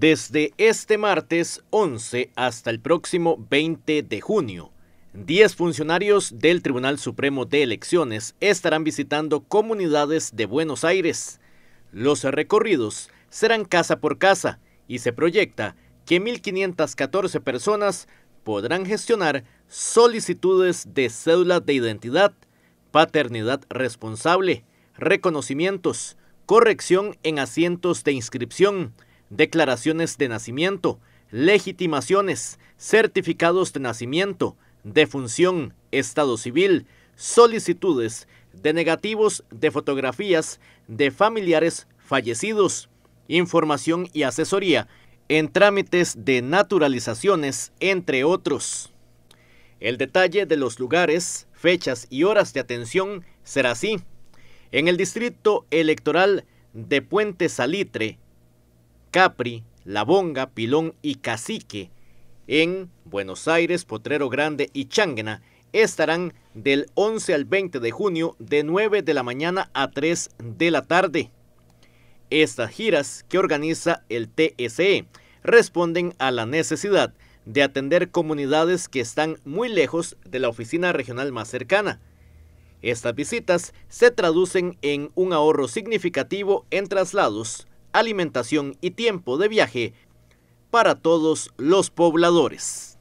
desde este martes 11 hasta el próximo 20 de junio. 10 funcionarios del Tribunal Supremo de Elecciones estarán visitando comunidades de Buenos Aires. Los recorridos serán casa por casa y se proyecta que 1.514 personas podrán gestionar solicitudes de cédula de identidad, paternidad responsable, reconocimientos, corrección en asientos de inscripción, declaraciones de nacimiento, legitimaciones, certificados de nacimiento, defunción, estado civil, solicitudes, de negativos de fotografías de familiares fallecidos, información y asesoría en trámites de naturalizaciones, entre otros. El detalle de los lugares, fechas y horas de atención será así. En el Distrito Electoral de Puente Salitre, Capri, La Bonga, Pilón y Cacique. En Buenos Aires, Potrero Grande y Changuena estarán del 11 al 20 de junio de 9 de la mañana a 3 de la tarde. Estas giras que organiza el TSE responden a la necesidad de atender comunidades que están muy lejos de la oficina regional más cercana. Estas visitas se traducen en un ahorro significativo en traslados, alimentación y tiempo de viaje para todos los pobladores.